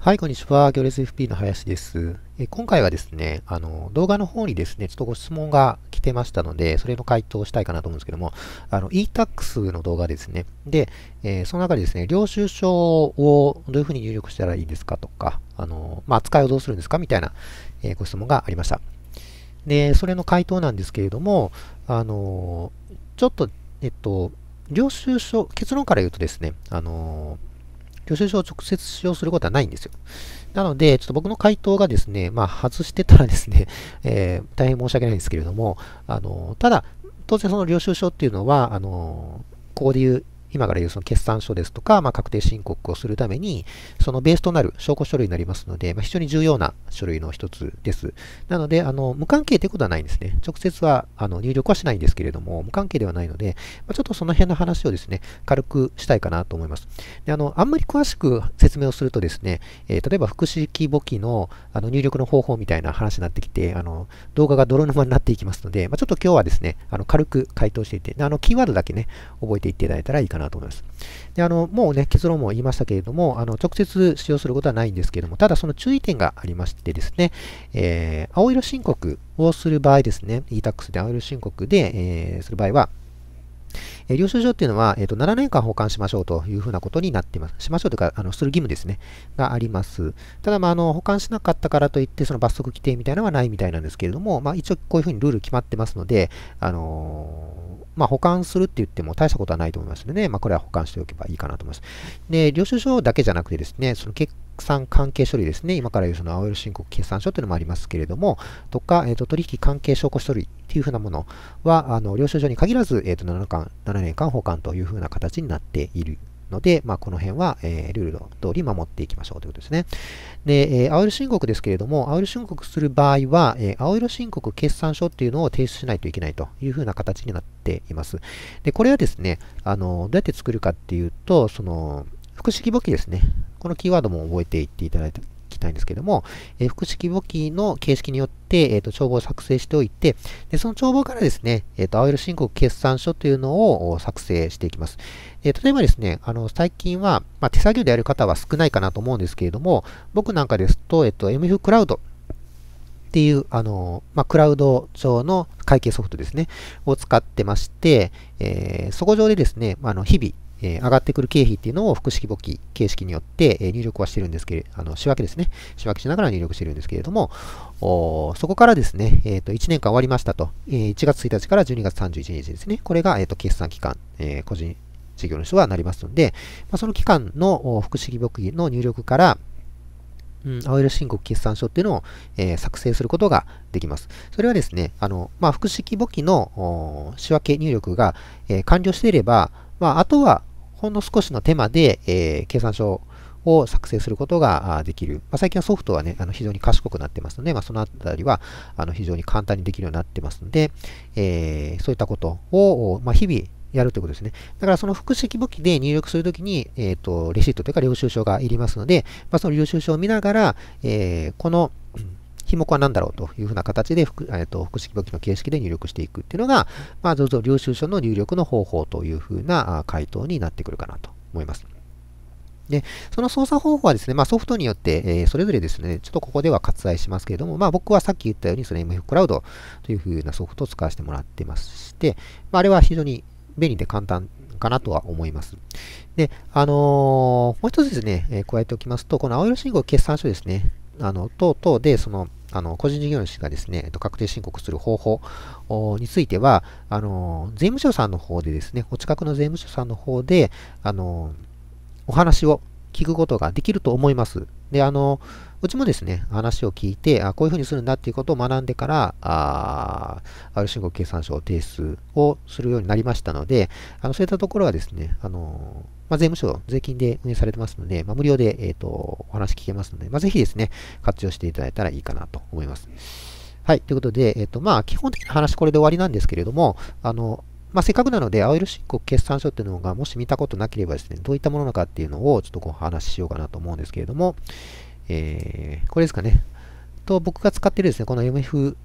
はい、こんにちは。行列 FP の林です。え今回はですね、あの、動画の方にですね、ちょっとご質問が来てましたので、それの回答をしたいかなと思うんですけども、あの、e-tax の動画ですね。で、えー、その中でですね、領収書をどういうふうに入力したらいいですかとか、あの、まあ、扱いをどうするんですかみたいな、えー、ご質問がありました。で、それの回答なんですけれども、あの、ちょっと、えっと、領収書、結論から言うとですね、あの、領収書を直接使用することはないんですよ。なので、ちょっと僕の回答がですね、まあ、外してたらですね、えー、大変申し訳ないんですけれども、あの、ただ、当然その領収書っていうのは、あの、ここで言う今から言うその決算書ですとか、まあ、確定申告をするために、そのベースとなる証拠書類になりますので、まあ、非常に重要な書類の一つです。なので、あの、無関係ということはないんですね。直接は、あの、入力はしないんですけれども、無関係ではないので、まあ、ちょっとその辺の話をですね、軽くしたいかなと思います。で、あの、あんまり詳しく説明をするとですね、えー、例えば、複式簿記のあの入力の方法みたいな話になってきて、あの、動画が泥沼になっていきますので、まあ、ちょっと今日はですね、あの、軽く回答していて、あの、キーワードだけね、覚えていっていただいたらいいかなかなと思います。であのもうね、結論も言いましたけれども、あの直接使用することはないんですけれども、ただその注意点がありましてですね、えー、青色申告をする場合ですね、e-tax で青色申告で、えー、する場合は、え領収書っていうのは、えーと、7年間保管しましょうというふうなことになっています。しましょうというか、あのする義務ですね、があります。ただ、まあ、あの保管しなかったからといって、その罰則規定みたいなのはないみたいなんですけれども、まあ、一応こういうふうにルール決まってますので、あのー、まあ、保管するって言っても大したことはないと思いますので、ね、まあ、これは保管しておけばいいかなと思います。で、領収書だけじゃなくてですね、その結算関係書類ですね、今から言うその青色申告決算書というのもありますけれども、とか、えーと、と取引関係証拠書類っていうふうなものは、あの領収書に限らず、えー、と 7, 間7年間保管というふうな形になっているので、まあ、この辺は、えー、ルールの通り守っていきましょうということですね。で、えー、青色申告ですけれども、青色申告する場合は、えー、青色申告決算書っていうのを提出しないといけないというふうな形になっています。で、これはですね、あの、どうやって作るかっていうと、その、複式簿記ですね。このキーワードも覚えていっていただいきたいんですけども、えー、複式簿記の形式によって、えっ、ー、と、帳簿を作成しておいて、で、その帳簿からですね、えっ、ー、と、AOL 申告決算書というのを作成していきます。え例えばですね、あの、最近は、まあ、手作業でやる方は少ないかなと思うんですけれども、僕なんかですと、えっ、と、MF クラウドっていう、あの、まあ、クラウド上の会計ソフトですね、を使ってまして、えー、そこ上でですね、まあ、の日々、えー、上がってくる経費っていうのを複式簿記形式によって、え入力はしてるんですけれど、あの、仕分けですね。仕分けしながら入力してるんですけれども、おそこからですね、えっ、ー、と、1年間終わりましたと、えー、1月1日から12月31日ですね。これが、えっ、と、決算期間、え個人事業主はなりますので、まあ、その期間の複式簿記の入力から、うん、青色申告決算書っていうのを、えー、作成することができます。それはですね、あの、まあ、複式簿記の仕分け入力が、えー、完了していれば、まあ、あとは、ほんの少しの手間で、えー、計算書を作成することができる。まあ、最近はソフトはね、あの非常に賢くなってますので、まあ、そのあたりはあの非常に簡単にできるようになってますので、えー、そういったことを、まあ、日々やるということですね。だからその複式簿記で入力するときに、えっ、ー、と、レシートというか領収書がいりますので、まあ、その領収書を見ながら、えー、この品目は何だろうというふうな形で、えー、と複式簿記の形式で入力していくっていうのが、まあ、z o 領収書の入力の方法というふうな回答になってくるかなと思います。で、その操作方法はですね、まあ、ソフトによって、えー、それぞれですね、ちょっとここでは割愛しますけれども、まあ、僕はさっき言ったように、その MF クラウドというふうなソフトを使わせてもらってまして、まあ、あれは非常に便利で簡単かなとは思います。で、あのー、もう一つですね、えー、加えておきますと、この青色信号決算書ですね、あの、等々で、その、あの、個人事業主がですね、えっと、確定申告する方法については、あの、税務署さんの方でですね、お近くの税務署さんの方で、あの、お話を聞くことができると思います。で、あの、うちもですね、話を聞いて、あこういうふうにするんだっていうことを学んでから、ああ、る信号計算書を提出をするようになりましたので、あのそういったところはですね、あのまあ、税務署、税金で運営されてますので、まあ、無料で、えっ、ー、とお話聞けますので、まあ、ぜひですね、活用していただいたらいいかなと思います。はい、ということで、えっ、ー、とまあ、基本的な話これで終わりなんですけれども、あのまあ、せっかくなので、青色申告決算書っていうのが、もし見たことなければですね、どういったものなのかっていうのをちょっとお話ししようかなと思うんですけれども、えー、これですかね。と、僕が使ってるですね、この MF、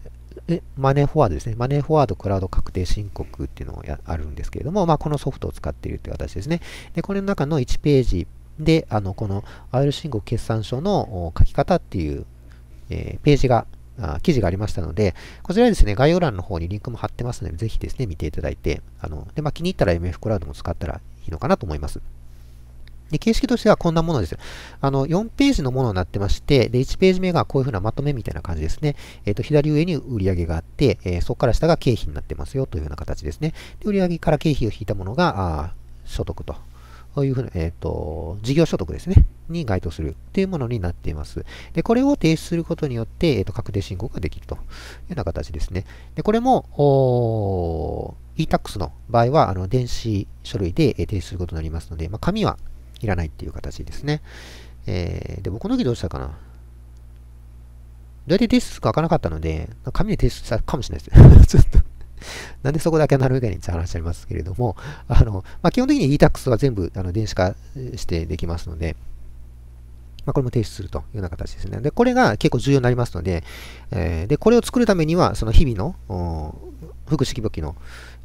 えマネーフォワードですね。マネーフォワードクラウド確定申告っていうのがあるんですけれども、まあ、このソフトを使っているという形ですね。で、これの中の1ページで、あの、この IR 申告決算書の書き方っていう、えー、ページがあ記事がありましたので、こちらですね、概要欄の方にリンクも貼ってますので、ぜひですね、見ていただいて、あの、で、まあ、気に入ったら MF クラウドも使ったらいいのかなと思います。で、形式としてはこんなものです。あの、4ページのものになってまして、で、1ページ目がこういうふうなまとめみたいな感じですね。えっ、ー、と、左上に売上があって、えー、そこから下が経費になってますよというような形ですね。で、売上から経費を引いたものが、あ所得と。こいうふうな、えっ、ー、と、事業所得ですね。に該当するというものになっています。で、これを提出することによって、えっ、と、確定申告ができるというような形ですね。で、これも、おー e-tax の場合は、あの、電子書類で提出することになりますので、まあ、紙はいらないっていう形ですね。えー、で、僕の時どうしたかなどうやって提出するかわからなかったので、紙で提出したかもしれないです。ちょっとなんでそこだけアナログにって話しちゃますけれども、あの、まあ、基本的に e-tax は全部あの電子化してできますので、まあ、これも提出するというような形ですね。で、これが結構重要になりますので、えー、で、これを作るためには、その日々の、福祉簿記の、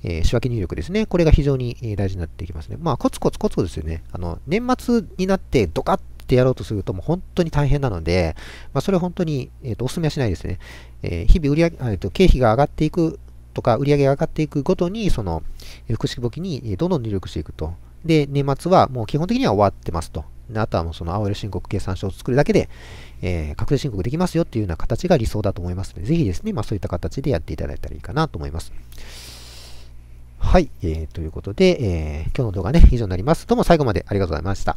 えー、仕分け入力ですね。これが非常に大事になってきますね。まあ、コツコツコツコツですよね。あの、年末になってドカッてやろうとすると、もう本当に大変なので、まあ、それは本当に、えっ、ー、と、お勧めはしないですね。えー、日々売上、えっ、と、経費が上がっていくとか、売上が上がっていくごとに、その、福祉簿記にどんどん入力していくと。で、年末はもう基本的には終わってますとあとはもうその青色申告計算書を作るだけで、えー、確定申告できますよっていうような形が理想だと思いますので、ぜひですね、まあそういった形でやっていただいたらいいかなと思います。はい、えー、ということで、えー、今日の動画ね、以上になります。どうも最後までありがとうございました。